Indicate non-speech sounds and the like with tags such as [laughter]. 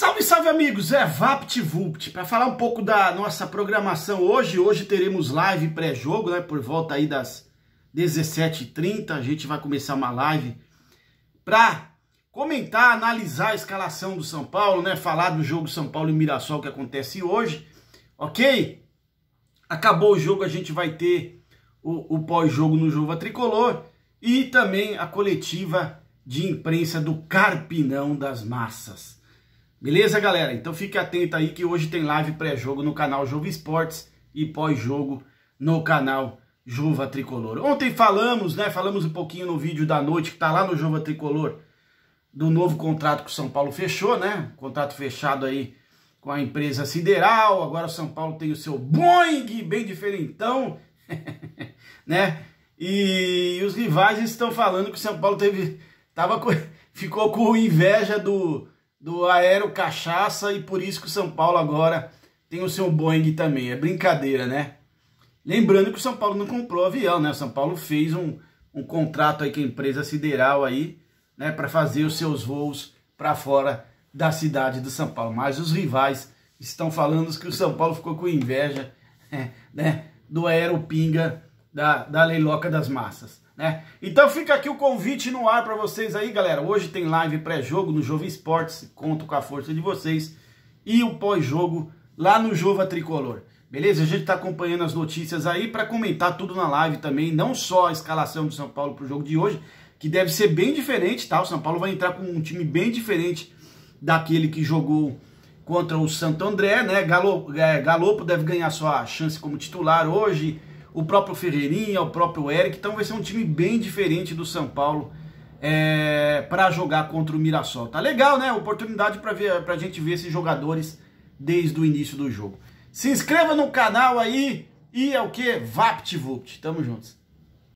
Salve, salve amigos, é VaptVult. Para falar um pouco da nossa programação hoje, hoje teremos live pré-jogo, né, por volta aí das 17h30, a gente vai começar uma live para comentar, analisar a escalação do São Paulo, né, falar do jogo São Paulo e Mirassol que acontece hoje, ok? Acabou o jogo, a gente vai ter o, o pós-jogo no a Tricolor e também a coletiva de imprensa do Carpinão das Massas. Beleza, galera? Então fique atento aí que hoje tem live pré-jogo no canal Jovo Esportes e pós-jogo no canal Jova Tricolor. Ontem falamos, né? Falamos um pouquinho no vídeo da noite que tá lá no Jova Tricolor do novo contrato que o São Paulo fechou, né? Contrato fechado aí com a empresa Sideral. Agora o São Paulo tem o seu Boeing bem diferentão, [laughs] né? E os rivais estão falando que o São Paulo teve tava [laughs] ficou com inveja do do Aero Cachaça e por isso que o São Paulo agora tem o seu Boeing também. É brincadeira, né? Lembrando que o São Paulo não comprou avião, né? O São Paulo fez um, um contrato aí com a empresa sideral aí, né, para fazer os seus voos para fora da cidade do São Paulo. Mas os rivais estão falando que o São Paulo ficou com inveja, [laughs] né, do aero pinga da, da Leiloca das Massas. Né? Então fica aqui o convite no ar para vocês aí, galera. Hoje tem live pré-jogo no Jovem Esportes, conto com a força de vocês. E o pós-jogo lá no Jova Tricolor. Beleza? A gente está acompanhando as notícias aí para comentar tudo na live também, não só a escalação do São Paulo para o jogo de hoje, que deve ser bem diferente, tá? O São Paulo vai entrar com um time bem diferente daquele que jogou contra o Santo André, né? Galo, é, Galopo deve ganhar sua chance como titular hoje o próprio Ferreirinha, o próprio Eric. Então vai ser um time bem diferente do São Paulo é, para jogar contra o Mirassol. Tá legal, né? Oportunidade para a gente ver esses jogadores desde o início do jogo. Se inscreva no canal aí e é o que? VaptVupt. Tamo juntos.